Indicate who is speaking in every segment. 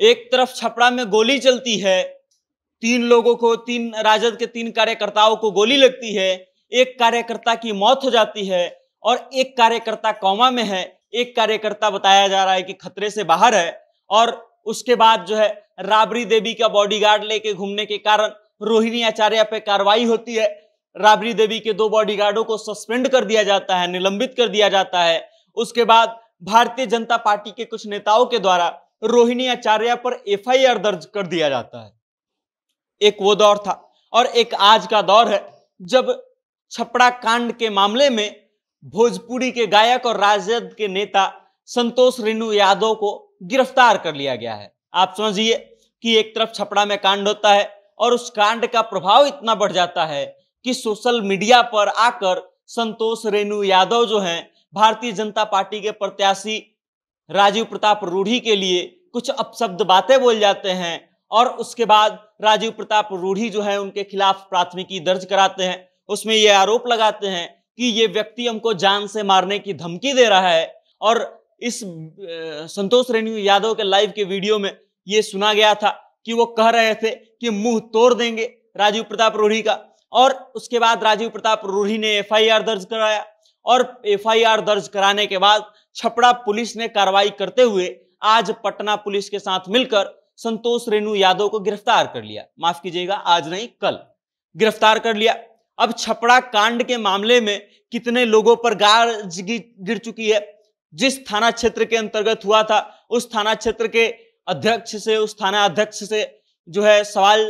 Speaker 1: एक तरफ छपड़ा में गोली चलती है तीन लोगों को तीन राजद के तीन कार्यकर्ताओं को गोली लगती है एक कार्यकर्ता की मौत हो जाती है और एक कार्यकर्ता कौमा में है एक कार्यकर्ता बताया जा रहा है कि खतरे से बाहर है और उसके बाद जो है राबड़ी देवी का बॉडीगार्ड लेके घूमने के कारण रोहिणी आचार्य पे कार्रवाई होती है राबड़ी देवी के दो बॉडीगार्डों को सस्पेंड कर दिया जाता है निलंबित कर दिया जाता है उसके बाद भारतीय जनता पार्टी के कुछ नेताओं के द्वारा रोहिणी आचार्य पर एफआईआर दर्ज कर दिया जाता है एक वो दौर था और एक आज का दौर है जब छपड़ा कांड के मामले में भोजपुरी के गायक और राजद के नेता संतोष रेणु यादव को गिरफ्तार कर लिया गया है आप समझिए कि एक तरफ छपड़ा में कांड होता है और उस कांड का प्रभाव इतना बढ़ जाता है कि सोशल मीडिया पर आकर संतोष रेणु यादव जो हैं भारतीय जनता पार्टी के प्रत्याशी राजीव प्रताप रूढ़ी के लिए कुछ अपशब्द बातें बोल जाते हैं और उसके बाद राजीव प्रताप रूढ़ी जो है उनके खिलाफ प्राथमिकी दर्ज कराते हैं उसमें ये आरोप लगाते हैं कि ये व्यक्ति हमको जान से मारने की धमकी दे रहा है और इस संतोष रेणु यादव के लाइव के वीडियो में ये सुना गया था कि वो कह रहे थे कि मुंह तोड़ देंगे राजीव प्रताप रूढ़ी का और उसके बाद राजीव प्रताप रूढ़ी ने एफआईआर दर्ज कराया और एफआईआर दर्ज कराने के बाद छपड़ा पुलिस ने कार्रवाई करते हुए आज पटना पुलिस के साथ मिलकर संतोष रेणु यादव को गिरफ्तार कर लिया माफ कीजिएगा आज नहीं कल गिरफ्तार कर लिया अब छपड़ा कांड के मामले में कितने लोगों पर गाज गिर चुकी है जिस थाना क्षेत्र के अंतर्गत हुआ था उस थाना क्षेत्र के अध्यक्ष से उस थाना अध्यक्ष से जो है सवाल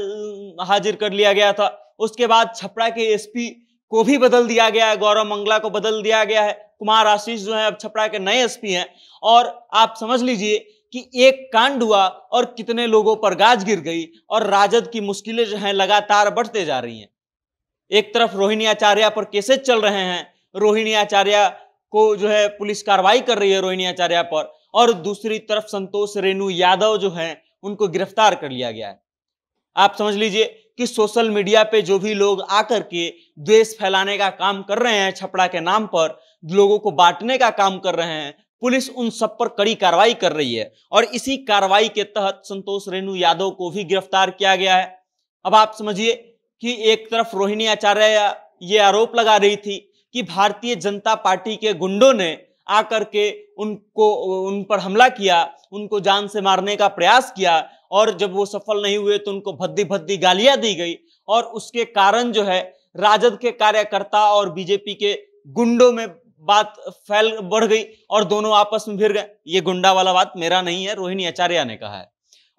Speaker 1: हाजिर कर लिया गया था उसके बाद छपड़ा के एसपी को भी बदल दिया गया है गौरव मंगला को बदल दिया गया है कुमार आशीष जो है अब छपरा के नए एसपी हैं और आप समझ लीजिए कि एक कांड हुआ और कितने लोगों पर गाज गिर गई और राजद की मुश्किलें जो हैं लगातार बढ़ते जा रही हैं एक तरफ रोहिणी आचार्य पर केसेस चल रहे हैं रोहिणी आचार्य को जो है पुलिस कार्रवाई कर रही है रोहिणी आचार्य पर और दूसरी तरफ संतोष रेणु यादव जो हैं उनको गिरफ्तार कर लिया गया है आप समझ लीजिए कि सोशल मीडिया पे जो भी लोग आकर के द्वेष फैलाने का काम कर रहे हैं छपड़ा के नाम पर लोगों को बांटने का काम कर रहे हैं पुलिस उन सब पर कड़ी कार्रवाई कर रही है और इसी कार्रवाई के तहत संतोष रेणु यादव को भी गिरफ्तार किया गया है अब आप समझिए कि एक तरफ रोहिणी आचार्य ये आरोप लगा रही थी कि भारतीय जनता पार्टी के गुंडों ने आकर के उनको उन पर हमला किया उनको जान से मारने का प्रयास किया और जब वो सफल नहीं हुए तो उनको भद्दी भद्दी गालियां दी गई और उसके कारण जो है राजद के कार्यकर्ता और बीजेपी के गुंडों में बात फैल बढ़ गई और दोनों आपस में भिड़ गए ये गुंडा वाला बात मेरा नहीं है रोहिणी आचार्य ने कहा है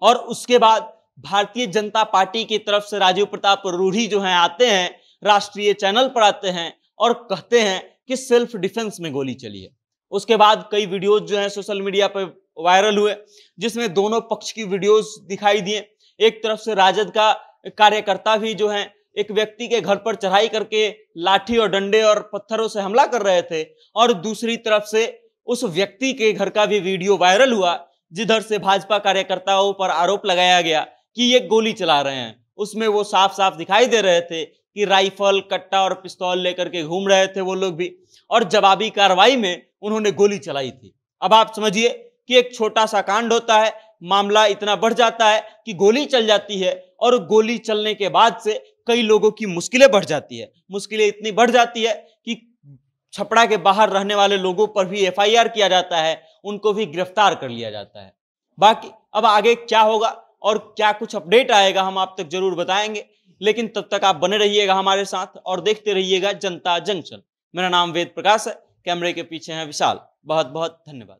Speaker 1: और उसके बाद भारतीय जनता पार्टी की तरफ से राजीव प्रताप रूढ़ी जो हैं आते हैं राष्ट्रीय चैनल पर आते हैं और कहते हैं कि सेल्फ डिफेंस में गोली चली है उसके बाद कई वीडियोज जो हैं सोशल मीडिया पर वायरल हुए जिसमें दोनों पक्ष की वीडियोज दिखाई दिए एक तरफ से राजद का कार्यकर्ता भी जो है एक व्यक्ति के घर पर चढ़ाई करके लाठी और डंडे और पत्थरों से हमला कर रहे थे और दूसरी तरफ से उस व्यक्ति के घर का भी वीडियो वायरल हुआ जिधर से भाजपा कार्यकर्ताओं पर आरोप लगाया गया कि ये गोली चला रहे हैं उसमें वो साफ साफ दिखाई दे रहे थे कि राइफल कट्टा और पिस्तौल लेकर के घूम रहे थे वो लोग भी और जवाबी कार्रवाई में उन्होंने गोली चलाई थी अब आप समझिए कि एक छोटा सा कांड होता है मामला इतना बढ़ जाता है कि गोली चल जाती है और गोली चलने के बाद से कई लोगों की मुश्किलें बढ़ जाती है मुश्किलें इतनी बढ़ जाती है कि छपड़ा के बाहर रहने वाले लोगों पर भी एफआईआर किया जाता है उनको भी गिरफ्तार कर लिया जाता है बाकी अब आगे क्या होगा और क्या कुछ अपडेट आएगा हम आप तक जरूर बताएंगे लेकिन तब तक आप बने रहिएगा हमारे साथ और देखते रहिएगा जनता जंक्शन मेरा नाम वेद प्रकाश है कैमरे के पीछे है विशाल बहुत बहुत धन्यवाद